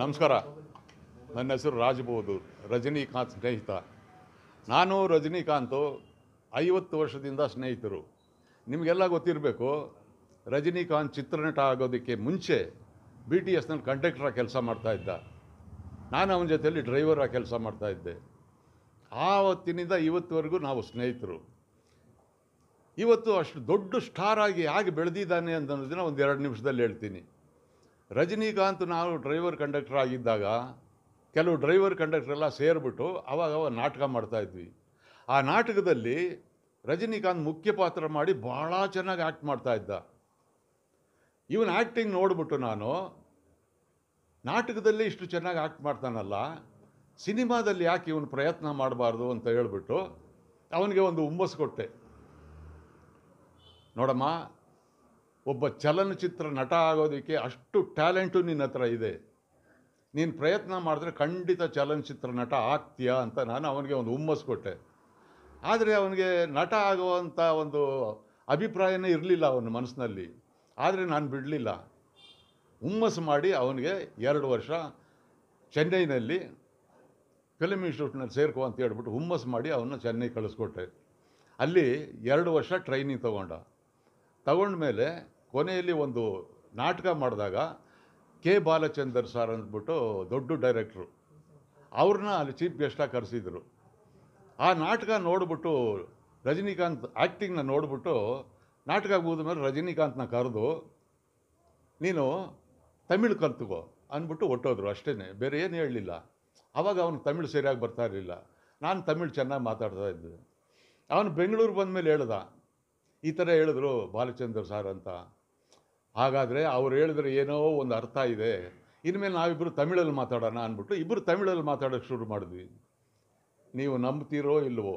ನಮಸ್ಕಾರ ನನ್ನ ಹೆಸರು ರಾಜಬೋದು ರಜನಿಕಾಂತ್ ಸ್ನೇಹಿತ ನಾನು ರಜನಿಕಾಂತ್ ಐವತ್ತು ವರ್ಷದಿಂದ ಸ್ನೇಹಿತರು ನಿಮಗೆಲ್ಲ ಗೊತ್ತಿರಬೇಕು ರಜನಿಕಾಂತ್ ಚಿತ್ರನಟ ಆಗೋದಕ್ಕೆ ಮುಂಚೆ ಬಿ ಟಿ ಎಸ್ನಲ್ಲಿ ಕಂಡಕ್ಟ್ರಾಗಿ ಕೆಲಸ ಮಾಡ್ತಾಯಿದ್ದ ನಾನು ಅವನ ಜೊತೆಯಲ್ಲಿ ಡ್ರೈವರಾಗಿ ಕೆಲಸ ಮಾಡ್ತಾಯಿದ್ದೆ ಆವತ್ತಿನಿಂದ ಇವತ್ತುವರೆಗೂ ನಾವು ಸ್ನೇಹಿತರು ಇವತ್ತು ಅಷ್ಟು ದೊಡ್ಡ ಸ್ಟಾರಾಗಿ ಆಗಿ ಹೇಗೆ ಬೆಳೆದಿದ್ದಾನೆ ಅಂತ ಒಂದು ಎರಡು ನಿಮಿಷದಲ್ಲಿ ಹೇಳ್ತೀನಿ ರಜನಿಕಾಂತ್ ನಾವು ಡ್ರೈವರ್ ಕಂಡಕ್ಟರ್ ಆಗಿದ್ದಾಗ ಕೆಲವು ಡ್ರೈವರ್ ಕಂಡಕ್ಟ್ರೆಲ್ಲ ಸೇರಿಬಿಟ್ಟು ಅವಾಗ ಅವಾಗ ನಾಟಕ ಮಾಡ್ತಾಯಿದ್ವಿ ಆ ನಾಟಕದಲ್ಲಿ ರಜನಿಕಾಂತ್ ಮುಖ್ಯ ಪಾತ್ರ ಮಾಡಿ ಭಾಳ ಚೆನ್ನಾಗಿ ಆ್ಯಕ್ಟ್ ಮಾಡ್ತಾಯಿದ್ದ ಇವನ್ ಆ್ಯಕ್ಟಿಂಗ್ ನೋಡಿಬಿಟ್ಟು ನಾನು ನಾಟಕದಲ್ಲಿ ಇಷ್ಟು ಚೆನ್ನಾಗಿ ಆ್ಯಕ್ಟ್ ಮಾಡ್ತಾನಲ್ಲ ಸಿನಿಮಾದಲ್ಲಿ ಯಾಕೆ ಇವನು ಪ್ರಯತ್ನ ಮಾಡಬಾರ್ದು ಅಂತ ಹೇಳ್ಬಿಟ್ಟು ಅವನಿಗೆ ಒಂದು ಹುಂಬಸ್ ಕೊಟ್ಟೆ ನೋಡಮ್ಮ ಒಬ್ಬ ಚಲನಚಿತ್ರ ನಟ ಆಗೋದಕ್ಕೆ ಅಷ್ಟು ಟ್ಯಾಲೆಂಟು ನಿನ್ನ ಹತ್ರ ಇದೆ ನೀನು ಪ್ರಯತ್ನ ಮಾಡಿದ್ರೆ ಖಂಡಿತ ಚಲನಚಿತ್ರ ನಟ ಆಗ್ತೀಯಾ ಅಂತ ನಾನು ಅವನಿಗೆ ಒಂದು ಹುಮ್ಮಸ್ ಕೊಟ್ಟೆ ಆದರೆ ಅವನಿಗೆ ನಟ ಆಗುವಂಥ ಒಂದು ಅಭಿಪ್ರಾಯನೇ ಇರಲಿಲ್ಲ ಅವನ ಮನಸ್ಸಿನಲ್ಲಿ ಆದರೆ ನಾನು ಬಿಡಲಿಲ್ಲ ಹುಮ್ಮಸ್ ಮಾಡಿ ಅವನಿಗೆ ಎರಡು ವರ್ಷ ಚೆನ್ನೈನಲ್ಲಿ ಫಿಲಮ್ ಇನ್ಸ್ಟಿಟ್ಯೂಟ್ನಲ್ಲಿ ಸೇರ್ಕೋ ಅಂತ ಹೇಳ್ಬಿಟ್ಟು ಹುಮ್ಮಸ್ ಮಾಡಿ ಅವನ್ನ ಚೆನ್ನೈ ಕಳಿಸ್ಕೊಟ್ಟೆ ಅಲ್ಲಿ ಎರಡು ವರ್ಷ ಟ್ರೈನಿಂಗ್ ತೊಗೊಂಡ ತಗೊಂಡ್ಮೇಲೆ ಕೊನೆಯಲ್ಲಿ ಒಂದು ನಾಟಕ ಮಾಡಿದಾಗ ಕೆ ಬಾಲಚಂದರ್ ಸರ್ ಅಂದ್ಬಿಟ್ಟು ದೊಡ್ಡ ಡೈರೆಕ್ಟ್ರು ಅವ್ರನ್ನ ಅಲ್ಲಿ ಚೀಫ್ ಗೆಸ್ಟಾಗಿ ಕರೆಸಿದ್ರು ಆ ನಾಟಕ ನೋಡಿಬಿಟ್ಟು ರಜನಿಕಾಂತ್ ಆ್ಯಕ್ಟಿಂಗ್ನ ನೋಡಿಬಿಟ್ಟು ನಾಟಕ ಮೇಲೆ ರಜನಿಕಾಂತ್ನ ಕರೆದು ನೀನು ತಮಿಳು ಕಲ್ತುಕೋ ಅಂದ್ಬಿಟ್ಟು ಒಟ್ಟೋದ್ರು ಅಷ್ಟೇ ಬೇರೆ ಏನು ಹೇಳಲಿಲ್ಲ ಆವಾಗ ಅವನು ತಮಿಳು ಸರಿಯಾಗಿ ಬರ್ತಾ ಇರಲಿಲ್ಲ ನಾನು ತಮಿಳು ಚೆನ್ನಾಗಿ ಮಾತಾಡ್ತಾ ಇದ್ದೆ ಅವನು ಬೆಂಗಳೂರು ಬಂದ ಮೇಲೆ ಹೇಳ್ದ ಈ ಥರ ಹೇಳಿದ್ರು ಬಾಲಚಂದ್ರ ಸಾರ್ ಅಂತ ಹಾಗಾದರೆ ಅವ್ರು ಹೇಳಿದ್ರೆ ಏನೋ ಒಂದು ಅರ್ಥ ಇದೆ ಇನ್ಮೇಲೆ ನಾವಿಬ್ಬರು ತಮಿಳಲ್ಲಿ ಮಾತಾಡೋಣ ಅಂದ್ಬಿಟ್ಟು ಇಬ್ಬರು ತಮಿಳಲ್ಲಿ ಮಾತಾಡೋಕ್ಕೆ ಶುರು ಮಾಡಿದ್ವಿ ನೀವು ನಂಬ್ತೀರೋ ಇಲ್ಲವೋ